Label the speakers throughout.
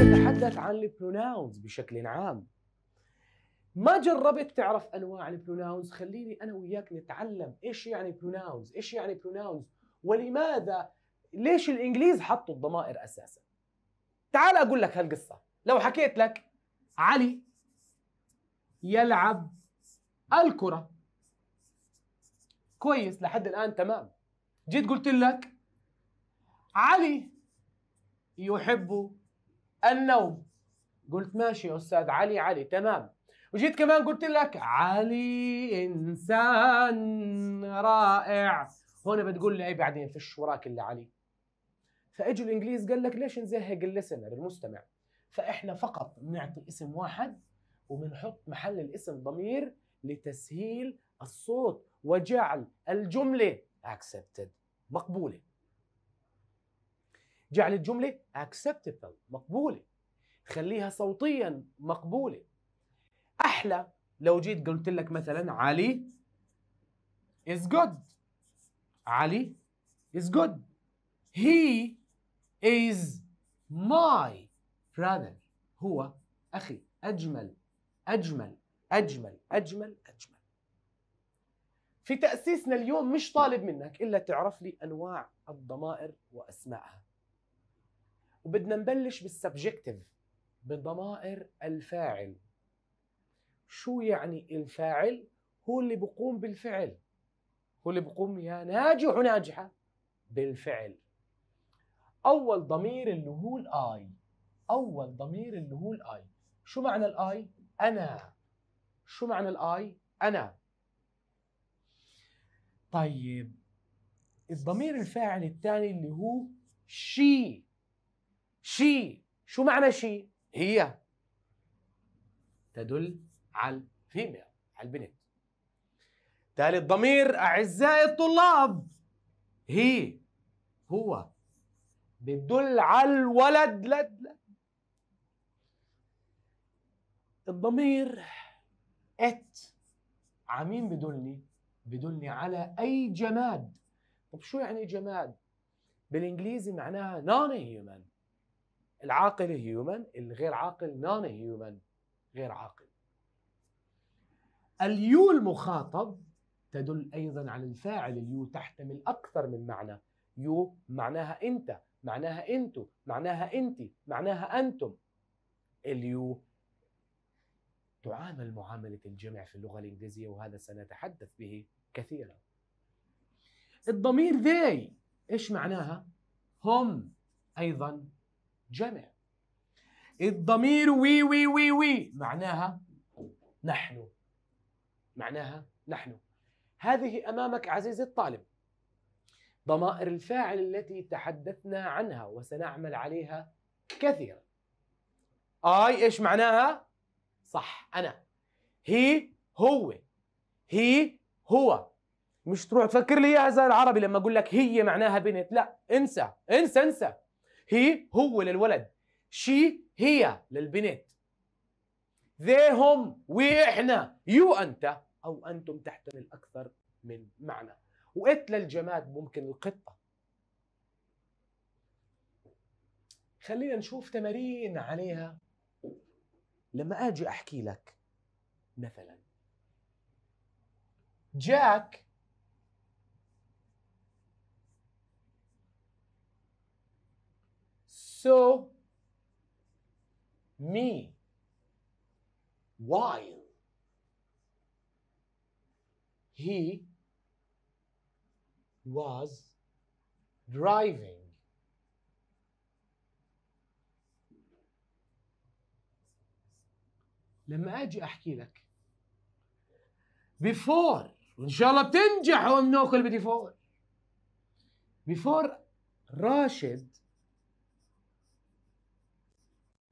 Speaker 1: نتحدث عن بشكل عام ما جربت تعرف انواع البروناونز خليني انا وياك نتعلم ايش يعني بروناونز ايش يعني بروناونز ولماذا ليش الانجليز حطوا الضمائر اساسا تعال اقول لك هالقصه لو حكيت لك علي يلعب الكره كويس لحد الان تمام جيت قلت لك علي يحب النوم قلت ماشي يا استاذ علي علي تمام وجيت كمان قلت لك علي انسان رائع هون بتقول لي إيه بعدين فيش وراك الا علي فاجوا الانجليز قال لك ليش نزهق الليسنر المستمع فاحنا فقط بنعطي اسم واحد وبنحط محل الاسم ضمير لتسهيل الصوت وجعل الجملة accepted مقبولة جعل الجملة acceptable مقبولة خليها صوتيا مقبولة أحلى لو جيت قلت لك مثلا علي is good علي is good he is my brother هو أخي أجمل أجمل أجمل أجمل أجمل في تأسيسنا اليوم مش طالب منك إلا تعرف لي أنواع الضمائر وأسمائها وبدنا نبلش بالسبجكتيف بضمائر الفاعل شو يعني الفاعل هو اللي بقوم بالفعل هو اللي بقوم يا ناجح وناجحة بالفعل أول ضمير اللي هو الآي أول ضمير اللي هو الآي شو معنى الآي؟ أنا شو معنى الآي؟ أنا طيب الضمير الفاعل الثاني اللي هو شي شي شو معنى شي؟ هي تدل على الفيميل على البنت ثالث ضمير أعزائي الطلاب هي هو بتدل على الولد لد لا الضمير ات عمين بدلني بدلني على أي جماد طب شو يعني جماد؟ بالإنجليزي معناها نون هيومن العاقل هيومن الغير عاقل نون هيومن غير عاقل اليو المخاطب تدل أيضا على الفاعل اليو تحتمل أكثر من معنى يو معناها أنت معناها أنتو معناها أنت معناها أنتم اليو تعامل معامله الجمع في اللغه الانجليزيه وهذا سنتحدث به كثيرا. الضمير ذي ايش معناها؟ هم ايضا جمع. الضمير وي وي وي وي معناها نحن معناها نحن هذه امامك عزيزي الطالب ضمائر الفاعل التي تحدثنا عنها وسنعمل عليها كثيرا I ايش معناها؟ صح انا هي هو هي هو مش تروح تفكر لي اياها زي العربي لما اقول لك هي معناها بنت لا انسى انسى انسى هي هو للولد شي هي للبنت ذي هم واحنا يو انت او انتم تحتمل اكثر من معنى وقت للجماد ممكن القطه خلينا نشوف تمارين عليها لما اجي احكي لك مثلا جاك saw me while he was driving لما اجي احكي لك بيفور وان شاء الله بتنجح وبناكل بديفور بيفور راشد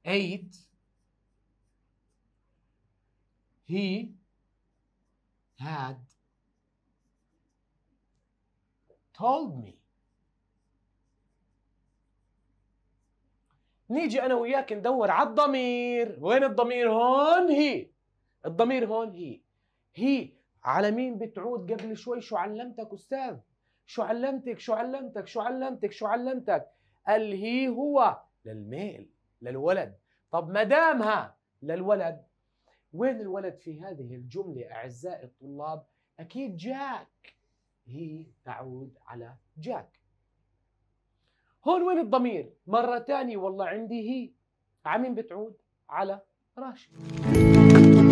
Speaker 1: ate he had told me نيجي انا وياك ندور على الضمير وين الضمير هون هي الضمير هون هي هي على مين بتعود قبل شوي شو علمتك استاذ شو علمتك شو علمتك شو علمتك شو علمتك قال هي هو للميل للولد طب ما دامها للولد وين الولد في هذه الجملة أعزائي الطلاب أكيد جاك هي تعود على جاك هون وين الضمير مرة تانية والله عندي هي عمين بتعود على راشد